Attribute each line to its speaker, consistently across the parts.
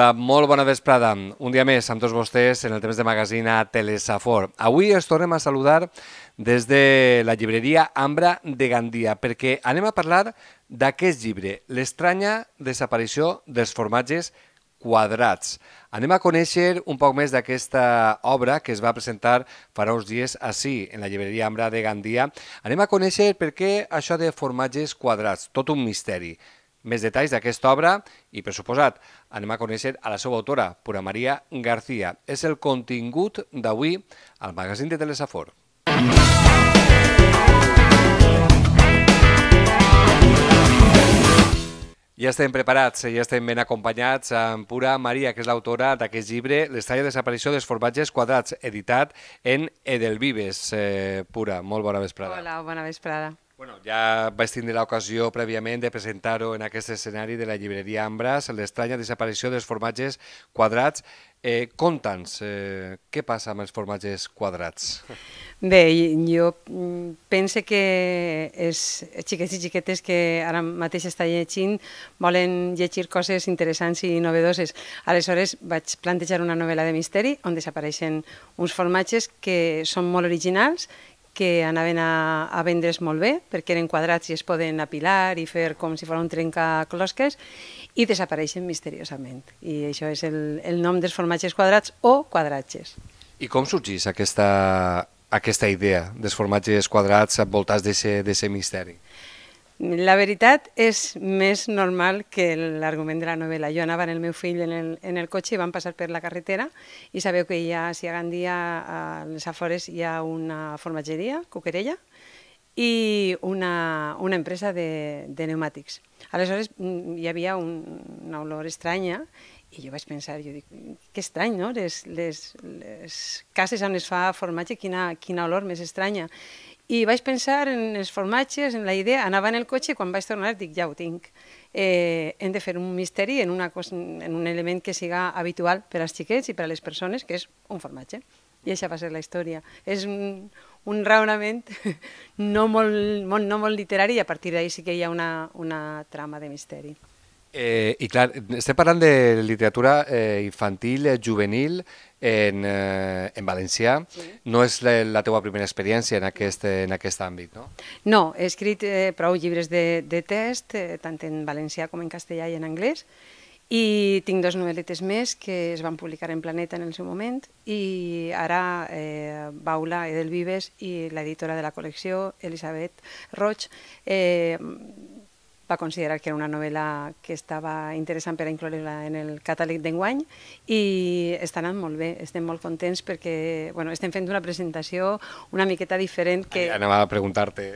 Speaker 1: Hola, molt bona vesprada. Un dia més amb tots vostès en el temps de magazina Telesafor. Avui es tornem a saludar des de la llibreria Ambra de Gandia, perquè anem a parlar d'aquest llibre, l'estranya desaparició dels formatges quadrats. Anem a conèixer un poc més d'aquesta obra que es va presentar farà uns dies així, en la llibreria Ambra de Gandia. Anem a conèixer per què això de formatges quadrats, tot un misteri. Més detalls d'aquesta obra i, per suposat, anem a conèixer a la seva autora, Pura Maria García. És el contingut d'avui al magazín de Telesafor. Ja estem preparats, ja estem ben acompanyats amb Pura Maria, que és l'autora d'aquest llibre L'estranya de desaparició dels formatges quadrats, editat en Edelvives. Eh, Pura, molt bona vesprada.
Speaker 2: Hola, bona vesprada.
Speaker 1: Bueno, ja vaig tindre l'ocasió prèviament de presentar-ho en aquest escenari de la llibreria Ambras, l'estranya desaparició dels formatges quadrats. Eh, Conta'ns, eh, què passa amb els formatges quadrats?
Speaker 2: Bé, jo mm, pense que els xiquets i xiquetes que ara mateix està llegint volen llegir coses interessants i novedoses. Aleshores vaig plantejar una novel·la de misteri on desapareixen uns formatges que són molt originals que anaven a, a vendre's molt bé, perquè eren quadrats i es poden apilar i fer com si fos un trencaclosques, i desapareixen misteriosament. I això és el, el nom dels formatges quadrats o quadratges.
Speaker 1: I com sorgís aquesta, aquesta idea dels formatges quadrats envoltats d'aquest misteri?
Speaker 2: La veritat és més normal que l'argument de la novel·la. Jo anava amb el meu fill en el, en el cotxe i vam passar per la carretera i sabeu que hi ha, si a Gandia, a les afores hi ha una formatgeria, cuquerella, i una, una empresa de, de pneumàtics. Aleshores mm, hi havia un, una olor estranya i jo vaig pensar, jo dic, que estrany, no? Les, les, les cases on es fa formatge, quina, quina olor més estranya. I vaig pensar en els formatges, en la idea, anava en el cotxe i quan vaig tornar dic, ja ho tinc. Eh, hem de fer un misteri en, una cosa, en un element que siga habitual per als xiquets i per a les persones, que és un formatge. I això va ser la història. És un, un raonament no molt, molt, no molt literari i a partir d'ahir sí que hi ha una, una trama de misteri.
Speaker 1: Eh, I clar, estem parlant de literatura eh, infantil, eh, juvenil, en, eh, en valencià. Sí. No és la, la teua primera experiència en aquest, en aquest àmbit, no?
Speaker 2: No, he escrit eh, prou llibres de, de test, eh, tant en valencià com en castellà i en anglès, i tinc dos novel·letes més que es van publicar en Planeta en el seu moment i ara eh, Baula Edelvives i l'editora de la col·lecció, Elisabet Roig, eh, va considerar que era una novel·la que estava interessant per incloure-la en el catàleg d'enguany i està anant molt bé, estem molt contents perquè bueno, estem fent una presentació una miqueta diferent que...
Speaker 1: Anava a preguntar-te...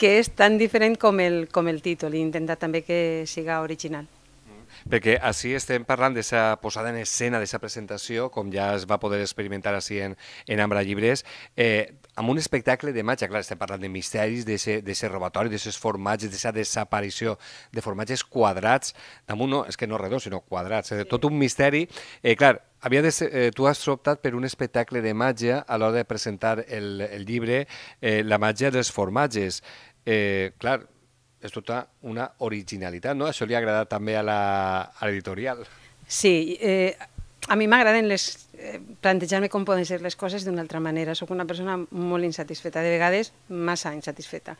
Speaker 2: Que és tan diferent com el, com el títol i intentar també que siga original
Speaker 1: perquè així estem parlant d'aquesta posada en escena, d'aquesta presentació, com ja es va poder experimentar així en, en Ambra Llibres, eh, amb un espectacle de màgia, clar, estem parlant de misteris, de de ser robatori, de formatges, de desaparició de formatges quadrats, damunt no, és que no redons, sinó quadrats, eh, tot un misteri, eh, clar, havia de ser, eh, tu has optat per un espectacle de màgia a l'hora de presentar el, el llibre eh, La màgia dels formatges. Eh, clar, és tota una originalitat, no? Això li ha agradat també a l'editorial. Sí, eh,
Speaker 2: a mi m'agraden les Eh, plantejar-me com poden ser les coses d'una altra manera. Soc una persona molt insatisfeta, de vegades massa insatisfeta.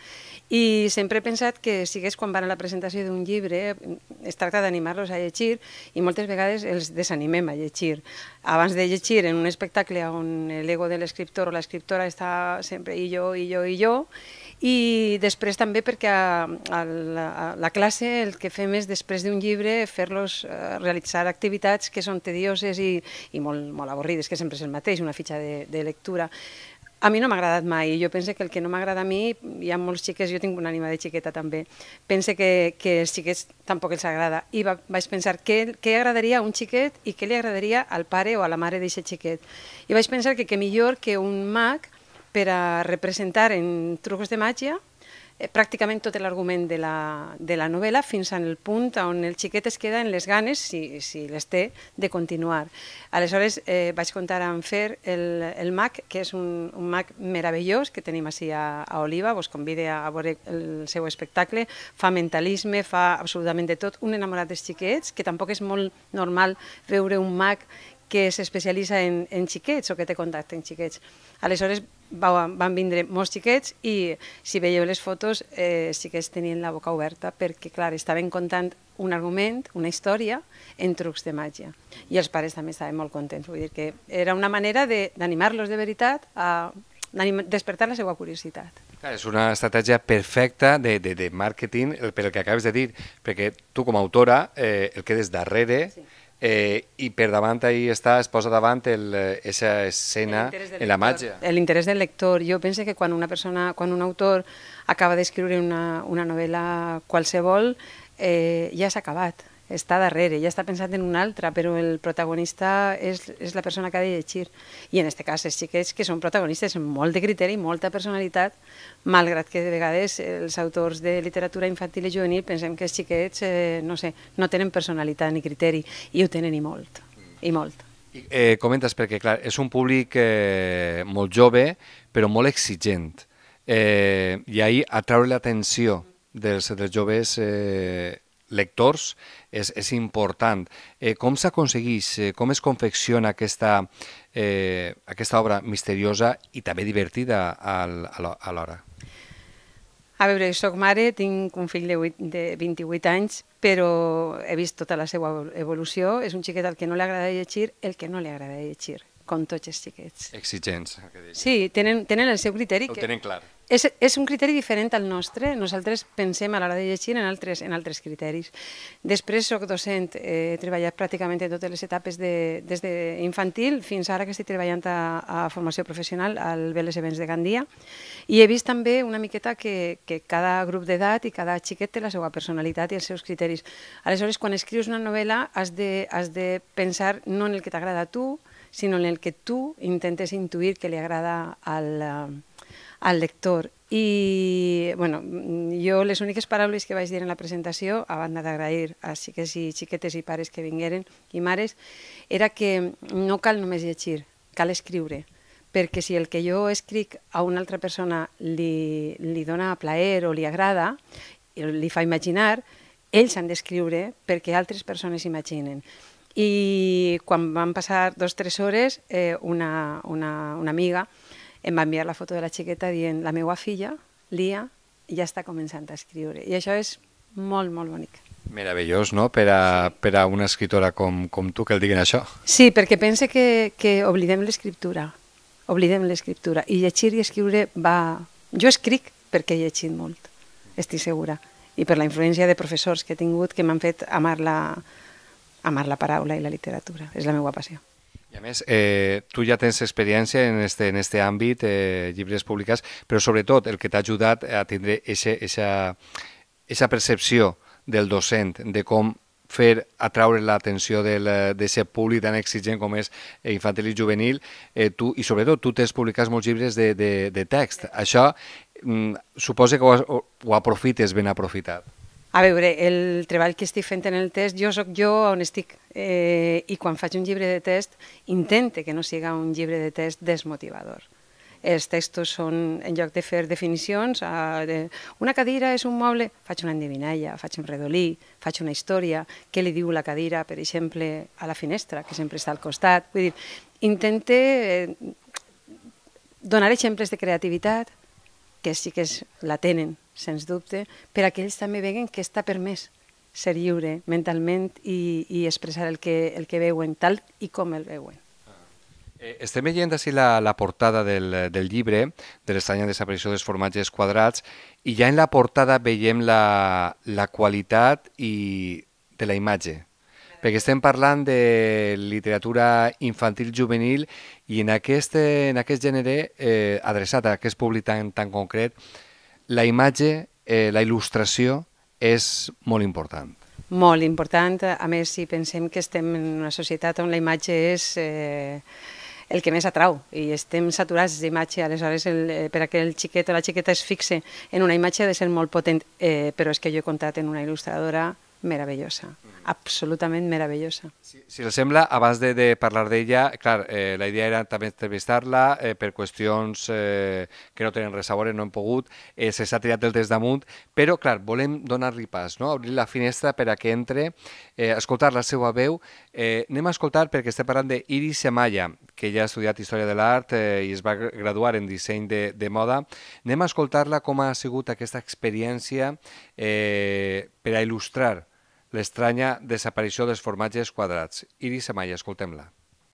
Speaker 2: I sempre he pensat que sigués quan van a la presentació d'un llibre, eh, es tracta d'animar-los a llegir i moltes vegades els desanimem a llegir. Abans de llegir en un espectacle on l'ego de l'escriptor o l'escriptora està sempre i jo, i jo, i jo, i després també perquè a, a, la, a la classe el que fem és després d'un llibre fer-los eh, realitzar activitats que són tedioses i, i molt, molt avorrit, és que sempre és el mateix, una fitxa de, de lectura. A mi no m'ha agradat mai, jo pense que el que no m'agrada a mi, hi ha molts xiquets, jo tinc una ànima de xiqueta també, pense que, que els xiquets tampoc els agrada. I va, vaig pensar què, què agradaria a un xiquet i què li agradaria al pare o a la mare d'aquest xiquet. I vaig pensar que, que millor que un mag per a representar en trucos de màgia Eh, pràcticament tot l'argument de, la, de la novel·la fins al punt on el xiquet es queda en les ganes, si, si les té, de continuar. Aleshores eh, vaig contar amb Fer el, el Mac, que és un, un Mac meravellós que tenim així a, a Oliva, vos convide a, a veure el seu espectacle, fa mentalisme, fa absolutament de tot, un enamorat dels xiquets, que tampoc és molt normal veure un Mac que s'especialitza en, en xiquets o que té contacte en xiquets. Aleshores van, van vindre molts xiquets i si veieu les fotos eh, els xiquets tenien la boca oberta perquè, clar, estaven contant un argument, una història, en trucs de màgia. I els pares també estaven molt contents. Vull dir que era una manera d'animar-los de, de veritat a despertar la seva curiositat. És
Speaker 1: una estratègia perfecta de, de, de màrqueting eh, pel el que acabes de dir, perquè tu com a autora eh, el quedes darrere sí eh, i per davant ahí està, es posa davant el, eh, esa escena en la màgia.
Speaker 2: L'interès del lector. Jo penso que quan una persona, quan un autor acaba d'escriure una, una novel·la qualsevol, eh, ja s'ha acabat està darrere, ja està pensat en una altra, però el protagonista és, és la persona que ha de llegir. I en aquest cas els xiquets que són protagonistes amb molt de criteri, i molta personalitat, malgrat que de vegades els autors de literatura infantil i juvenil pensem que els xiquets eh, no, sé, no tenen personalitat ni criteri, i ho tenen i molt, i molt.
Speaker 1: Eh, comentes perquè, clar, és un públic eh, molt jove, però molt exigent. Eh, I ahir atraure l'atenció dels, dels joves eh, lectors és, és important. Eh, com s'aconsegueix, eh, com es confecciona aquesta, eh, aquesta obra misteriosa i també divertida al, a l'hora?
Speaker 2: A veure, soc mare, tinc un fill de, 8, de 28 anys, però he vist tota la seva evolució. És un xiquet al que no li agrada llegir el que no li agrada llegir com tots els xiquets.
Speaker 1: Exigents, eh, que dic.
Speaker 2: Sí, tenen, tenen el seu criteri. Ho tenen clar. És, és un criteri diferent al nostre. Nosaltres pensem a l'hora de llegir en altres, en altres criteris. Després soc docent, eh, he treballat pràcticament en totes les etapes de, des de infantil fins ara que estic treballant a, a formació professional al Vélez Events de Gandia i he vist també una miqueta que, que cada grup d'edat i cada xiquet té la seva personalitat i els seus criteris. Aleshores, quan escrius una novel·la has de, has de pensar no en el que t'agrada a tu, sino en el que tú intentes intuir que le agrada al, eh, al lector. I bueno, jo les úniques paraules que vaig dir en la presentació, a banda d'agrair a sí que si xiquetes i pares que vingueren, i mares, era que no cal només llegir, cal escriure perquè si el que jo escric a una altra persona li, li dona plaer o li agrada, li fa imaginar, ells han d'escriure perquè altres persones imaginen. I quan van passar dos o tres hores, eh, una, una, una amiga em va enviar la foto de la xiqueta dient la meva filla, Lia, ja està començant a escriure. I això és molt, molt bonic.
Speaker 1: Meravellós, no?, per a, per a una escritora com, com tu, que el diguin això.
Speaker 2: Sí, perquè pense que, que oblidem l'escriptura, oblidem l'escriptura. I llegir i escriure va... Jo escric perquè he llegit molt, estic segura. I per la influència de professors que he tingut que m'han fet amar la, amar la paraula i la literatura. És la meva passió.
Speaker 1: I a més, eh, tu ja tens experiència en este, en este àmbit, eh, llibres públiques, però sobretot el que t'ha ajudat a tindre aquesta percepció del docent, de com fer atraure l'atenció d'aquest eh, públic tan exigent com és infantil i juvenil, eh, tu, i sobretot tu t'has publicat molts llibres de, de, de text. Això mm, suposa que ho, ho aprofites ben aprofitat.
Speaker 2: A veure, el treball que estic fent en el test, jo sóc jo on estic eh, i quan faig un llibre de test intente que no siga un llibre de test desmotivador. Els textos són, en lloc de fer definicions, a, de, una cadira és un moble, faig una endevinalla, faig un redolí, faig una història, què li diu la cadira, per exemple, a la finestra, que sempre està al costat. Vull dir, intente eh, donar exemples de creativitat, que sí que es, la tenen, sens dubte, per a que ells també veguen que està permès ser lliure mentalment i, i expressar el que, el que veuen, tal i com el veuen.
Speaker 1: Eh, estem veient així la, la portada del, del llibre de l'estranya desaparició dels formatges quadrats i ja en la portada veiem la, la qualitat i de la imatge perquè estem parlant de literatura infantil juvenil i en aquest, en aquest gènere, eh, adreçat a aquest públic tan, tan concret, la imatge, eh, la il·lustració és molt important.
Speaker 2: Molt important, a més si pensem que estem en una societat on la imatge és eh, el que més atrau i estem saturats d'imatge, aleshores el, eh, per a que el xiquet o la xiqueta es fixe en una imatge ha de ser molt potent, eh, però és que jo he comptat en una il·lustradora meravellosa, absolutament meravellosa. Si,
Speaker 1: si els sembla, abans de, de parlar d'ella, clar, eh, la idea era també entrevistar-la, eh, per qüestions eh, que no tenen res a veure, no hem pogut, eh, se s'ha tirat el des damunt, però, clar, volem donar-li pas, no? obrir la finestra per a que entre, eh, escoltar la seva veu. Eh, anem a escoltar perquè estem parlant d'Iris Amaya, que ja ha estudiat Història de l'Art eh, i es va graduar en disseny de, de moda. Anem a escoltar-la com ha sigut aquesta experiència eh, per a il·lustrar La extraña desaparició de formatges cuadrats. Iris Amaya, escoltem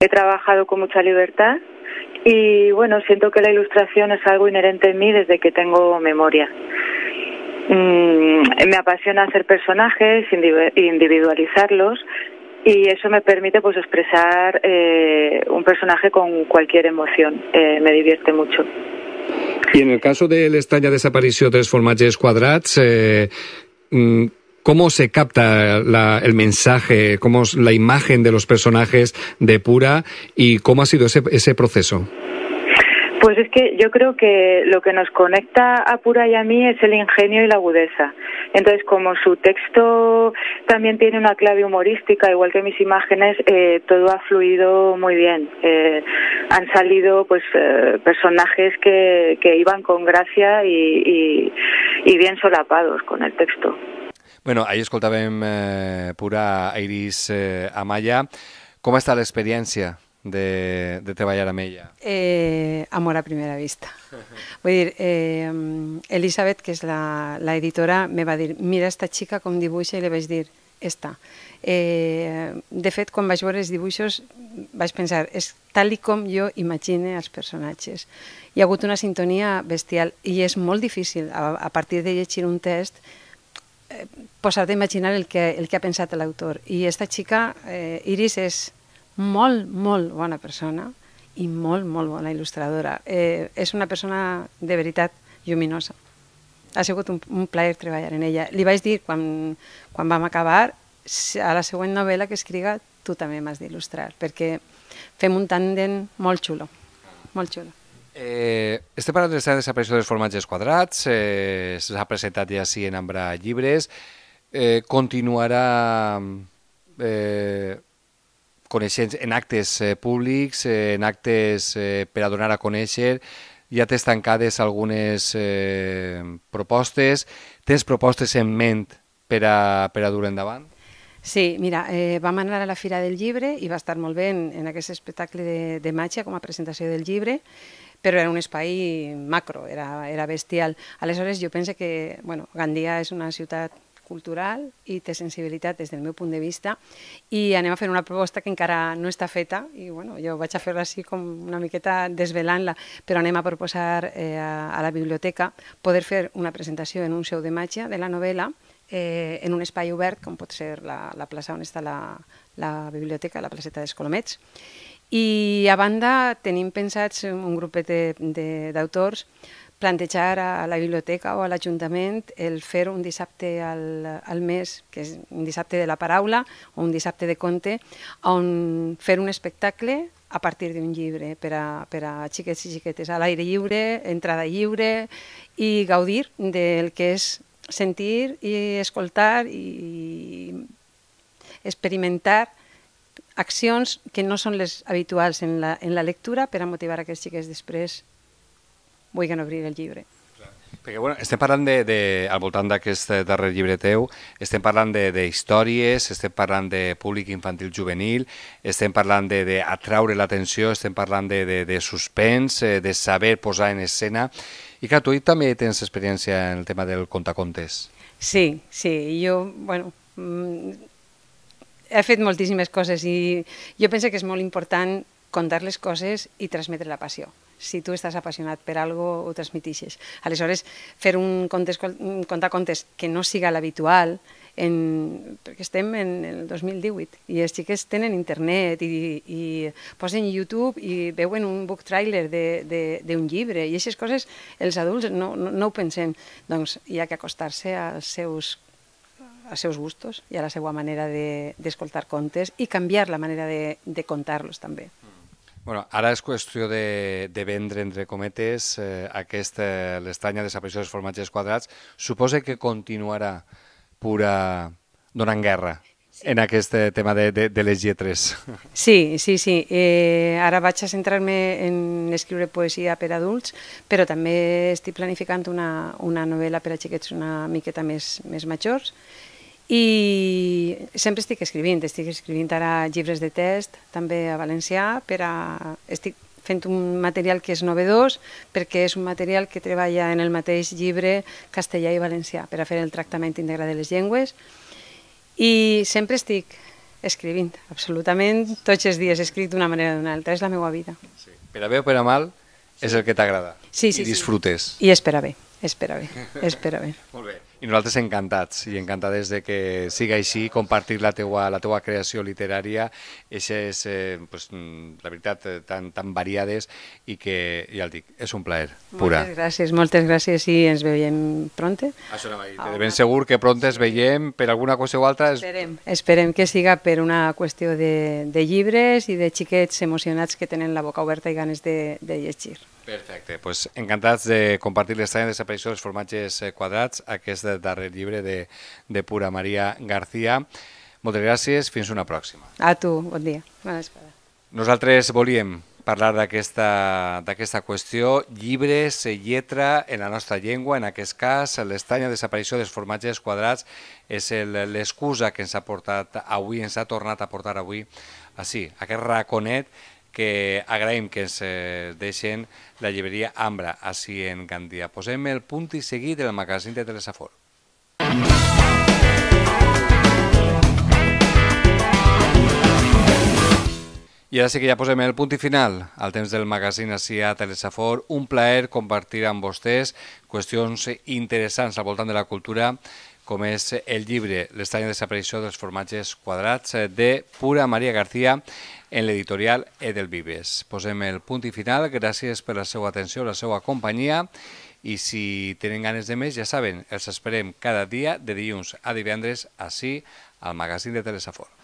Speaker 2: He trabajado con mucha libertad y bueno, siento que la ilustración es algo inherente en mí desde que tengo memoria. Mm, me apasiona hacer personajes, individualizarlos y eso me permite pues expresar eh, un personaje con cualquier emoción. Eh, me divierte mucho.
Speaker 1: Y en el caso de extraña desaparició de formatges formas eh, mm, ¿Cómo se capta el mensaje, cómo la imagen de los personajes de Pura y cómo ha sido ese, proceso?
Speaker 2: Pues es que yo creo que lo que nos conecta a Pura y a mí es el ingenio y la agudeza. Entonces, como su texto también tiene una clave humorística, igual que mis imágenes, eh, todo ha fluido muy bien. Eh, han salido pues eh, personajes que, iban con gracia y bien solapados con el texto.
Speaker 1: Bueno, ahir escoltàvem eh, pura Iris eh, Amaya. Com ha l'experiència de, de treballar amb ella?
Speaker 2: Eh, amor a primera vista. Vull dir, eh, Elisabet, que és la, la editora, me va dir, mira esta xica com dibuixa, i li vaig dir, esta. Eh, de fet, quan vaig veure els dibuixos, vaig pensar, és tal com jo imagine els personatges. Hi ha hagut una sintonia bestial i és molt difícil, a, a partir de llegir un test, Eh, posat a imaginar el que, el que ha pensat l'autor. I aquesta xica, eh, Iris, és molt, molt bona persona i molt, molt bona il·lustradora. Eh, és una persona de veritat lluminosa. Ha sigut un, un plaer treballar en ella. Li vaig dir, quan, quan vam acabar, a la següent novel·la que escriga tu també m'has d'il·lustrar, perquè fem un tàndem molt xulo, molt xulo.
Speaker 1: Eh, estem parlant de la desaparició dels formatges quadrats, eh, s'ha presentat ja sí en Ambra llibres, eh, continuarà eh, coneixent en actes eh, públics, eh, en actes eh, per a donar a conèixer, ja tens tancades algunes eh, propostes, tens propostes en ment per a, per a dur endavant?
Speaker 2: Sí, mira, eh, vam anar a la Fira del Llibre i va estar molt bé en, en aquest espectacle de, de màgia com a presentació del llibre però era un espai macro, era, era bestial. Aleshores jo pense que bueno, Gandia és una ciutat cultural i té sensibilitat des del meu punt de vista i anem a fer una proposta que encara no està feta i bueno, jo vaig a fer-la així com una miqueta desvelant-la, però anem a proposar eh, a, a la biblioteca poder fer una presentació en un seu de màgia de la novel·la eh, en un espai obert com pot ser la, la plaça on està la, la biblioteca, la placeta dels Colomets i a banda tenim pensats eh, un grupet d'autors plantejar a la biblioteca o a l'Ajuntament el fer un dissabte al, al mes, que és un dissabte de la paraula o un dissabte de conte, on fer un espectacle a partir d'un llibre per a, per a xiquets i xiquetes, a l'aire lliure, entrada lliure i gaudir del que és sentir i escoltar i experimentar accions que no són les habituals en la, en la lectura per a motivar que els xiquets després vulguin
Speaker 1: obrir el llibre. Perquè, bueno, estem parlant de, de, al voltant d'aquest darrer llibre teu, estem parlant de, de històries, estem parlant de públic infantil juvenil, estem parlant d'atraure l'atenció, estem parlant de, de, de suspens, eh, de saber posar en escena. I clar, tu també tens experiència en el tema del contacontes. Sí, sí, jo,
Speaker 2: bueno, mm, he fet moltíssimes coses i jo penso que és molt important contar les coses i transmetre la passió. Si tu estàs apassionat per algo, ho transmitixes. Aleshores, fer un, contes, un contacontes que no siga l'habitual, en, perquè estem en el 2018 i els xiquets tenen internet i, i posen YouTube i veuen un book trailer d'un llibre i aquestes coses els adults no, no, no ho pensem. Doncs hi ha que acostar-se als seus als seus gustos i a la seva manera d'escoltar de, contes i canviar la manera de, de contar-los també. Mm.
Speaker 1: Bueno, ara és qüestió de, de vendre, entre cometes, eh, aquesta, eh, l'estanya desaparició dels formatges quadrats. Suposa que continuarà pura donant guerra sí. en aquest eh, tema de, de, de les lletres. Sí, sí,
Speaker 2: sí. Eh, ara vaig a centrar-me en escriure poesia per adults, però també estic planificant una, una novel·la per a xiquets una miqueta més, més majors i sempre estic escrivint, estic escrivint ara llibres de test, també a valencià, per a... estic fent un material que és novedós perquè és un material que treballa en el mateix llibre castellà i valencià per a fer el tractament íntegre de les llengües i sempre estic escrivint, absolutament, tots els dies escric d'una manera o d'una altra, és la meva vida.
Speaker 1: Sí. Per a bé o per a mal, és el que t'agrada. Sí, sí, I disfrutes.
Speaker 2: Sí. I espera bé, espera bé, espera bé.
Speaker 1: Molt bé. I nosaltres encantats i encantades de que siga així, compartir la teua, la teua creació literària, és, eh, pues, mm, la veritat, eh, tan, tan variades i que, ja el dic, és un plaer, pura. Moltes
Speaker 2: gràcies, moltes gràcies i ens veiem pronte.
Speaker 1: Això no a dir, de ben segur que pronte ens veiem per alguna cosa o altra. Esperem,
Speaker 2: esperem que siga per una qüestió de, de llibres i de xiquets emocionats que tenen la boca oberta i ganes de, de llegir.
Speaker 1: Perfecte, pues encantats de compartir les de desaparició dels formatges eh, quadrats, aquest del darrer llibre de, de Pura Maria García. Moltes gràcies, fins una pròxima.
Speaker 2: A tu, bon dia. Bona espada.
Speaker 1: Nosaltres volíem parlar d'aquesta qüestió, llibres, lletra en la nostra llengua, en aquest cas l'estanya desaparició dels formatges quadrats és l'excusa que ens ha portat avui, ens ha tornat a portar avui, així, ah, aquest raconet que agraïm que ens eh, deixen la llibreria Ambra, així en Gandia. Posem el punt i seguit del magasin de Telesafor. I ara sí que ja posem el punt i final. Al temps del magazín així a Telesafor, un plaer compartir amb vostès qüestions interessants al voltant de la cultura, com és el llibre L'estany de desaparició dels formatges quadrats eh, de Pura Maria García en l'editorial Edelvives. Posem el punt i final. Gràcies per la seva atenció, la seva companyia i si tenen ganes de més, ja saben, els esperem cada dia de dilluns a divendres, així, al magazín de Telesafor.